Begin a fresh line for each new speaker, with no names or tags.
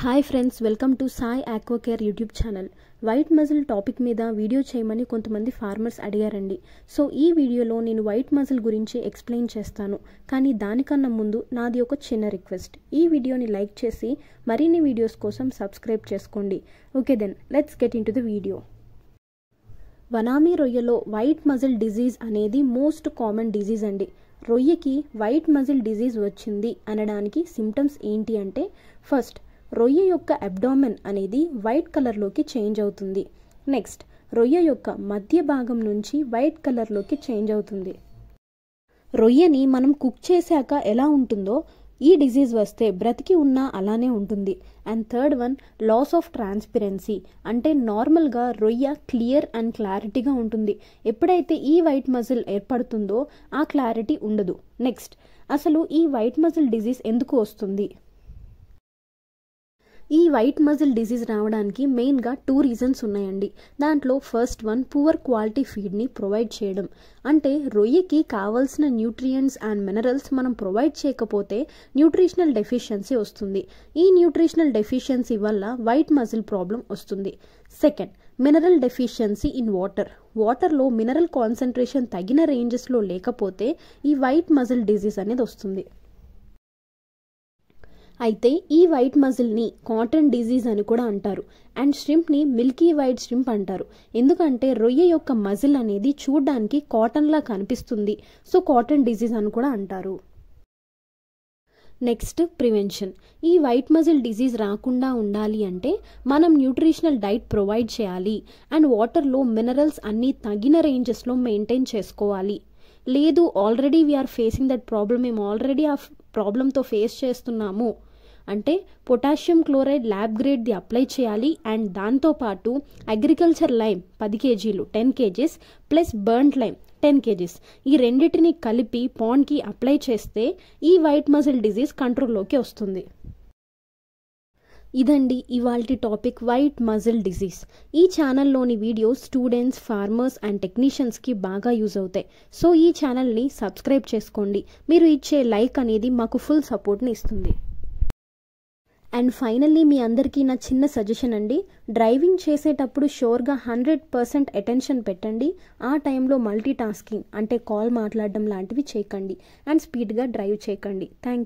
hi friends welcome to Sai Aquacare YouTube channel white muscle topic మీద video చేయమని కొంతమంది farmers అడిగారండి సో ఈ వీడియోలో నేను వైట్ మజిల్ గురించి ఎక్స్ప్లెయిన్ చేస్తాను కానీ దానికన్నా ముందు నాది ఒక చిన్న రిక్వెస్ట్ ఈ వీడియోని లైక్ చేసి మరిన్ని వీడియోస్ కోసం సబ్స్క్రైబ్ చేసుకోండి okay then let's get into the video vannamei రొయ్యలో వైట్ మజిల్ డిజీజ్ అనేది మోస్ట్ కామన్ డిజీజ్ అండి రొయ్యకి వైట్ మజిల్ డిజీజ్ వచ్చింది అనడానికి సిమ్టమ్స్ ఏంటి అంటే ఫస్ట్ రొయ్య యొక్క అబ్డామెన్ అనేది వైట్ కలర్లోకి చేంజ్ అవుతుంది నెక్స్ట్ రొయ్య యొక్క మధ్య భాగం నుంచి వైట్ కలర్లోకి చేంజ్ అవుతుంది రొయ్యని మనం కుక్ చేశాక ఎలా ఉంటుందో ఈ డిజీజ్ వస్తే బ్రతికి ఉన్నా అలానే ఉంటుంది and third one loss of transparency అంటే నార్మల్గా రొయ్య క్లియర్ అండ్ క్లారిటీగా ఉంటుంది ఎప్పుడైతే ఈ వైట్ మజిల్ ఏర్పడుతుందో ఆ క్లారిటీ ఉండదు నెక్స్ట్ అసలు ఈ వైట్ మజిల్ డిజీజ్ ఎందుకు వస్తుంది ఈ వైట్ మజిల్ డిజీజ్ రావడానికి మెయిన్గా టూ రీజన్స్ ఉన్నాయండి దాంట్లో ఫస్ట్ వన్ పువర్ క్వాలిటీ ఫీడ్ని ప్రొవైడ్ చేయడం అంటే రొయ్యకి కావలసిన న్యూట్రియంట్స్ అండ్ మినరల్స్ మనం ప్రొవైడ్ చేయకపోతే న్యూట్రిషనల్ డెఫిషియన్సీ వస్తుంది ఈ న్యూట్రిషనల్ డెఫిషియన్సీ వల్ల వైట్ మజిల్ ప్రాబ్లం వస్తుంది second mineral deficiency in water వాటర్లో మినరల్ కాన్సన్ట్రేషన్ తగిన రేంజెస్లో లేకపోతే ఈ వైట్ మజిల్ డిజీజ్ అనేది వస్తుంది అయితే ఈ వైట్ మజిల్ని కాటన్ డిజీజ్ అని కూడా అంటారు అండ్ ని మిల్కీ వైట్ శ్రింప్ అంటారు ఎందుకంటే రొయ్య యొక్క మజిల్ అనేది చూడ్డానికి కాటన్లా కనిపిస్తుంది సో కాటన్ డిజీజ్ అని కూడా అంటారు నెక్స్ట్ ప్రివెన్షన్ ఈ వైట్ మజిల్ డిజీజ్ రాకుండా ఉండాలి అంటే మనం న్యూట్రిషనల్ డైట్ ప్రొవైడ్ చేయాలి అండ్ వాటర్లో మినరల్స్ అన్నీ తగిన రేంజెస్లో మెయింటైన్ చేసుకోవాలి లేదు already we're facing that problem మేము ఆల్రెడీ ఆ ప్రాబ్లంతో ఫేస్ చేస్తున్నాము అంటే పొటాషియం క్లోరైడ్ ల్యాబ్ గ్రేడ్ది అప్లై చేయాలి అండ్ దాంతోపాటు అగ్రికల్చర్ లైమ్ పది కేజీలు ten KGs plus burn lime ten KGs ఈ రెండింటిని కలిపి పాన్కి అప్లై చేస్తే ఈ వైట్ మజిల్ డిజీజ్ కంట్రోల్లోకి వస్తుంది ఇదండి ఇవాల్టి టాపిక్ వైట్ మజిల్ డిజీజ్ ఈ ఛానల్లోని వీడియోస్ స్టూడెంట్స్ ఫార్మర్స్ అండ్ టెక్నీషియన్స్కి బాగా యూజ్ అవుతాయి సో ఈ ఛానల్ని సబ్స్క్రైబ్ చేసుకోండి మీరు ఇచ్చే లైక్ అనేది మాకు ఫుల్ సపోర్ట్ని ఇస్తుంది అండ్ ఫైనల్లీ మీ అందరికీ నా చిన్న సజెషన్ అండి డ్రైవింగ్ చేసేటప్పుడు షోర్గా హండ్రెడ్ పర్సెంట్ అటెన్షన్ పెట్టండి ఆ టైంలో మల్టీ టాస్కింగ్ అంటే కాల్ మాట్లాడడం లాంటివి చేయకండి అండ్ స్పీడ్గా డ్రైవ్ చేయకండి థ్యాంక్ యూ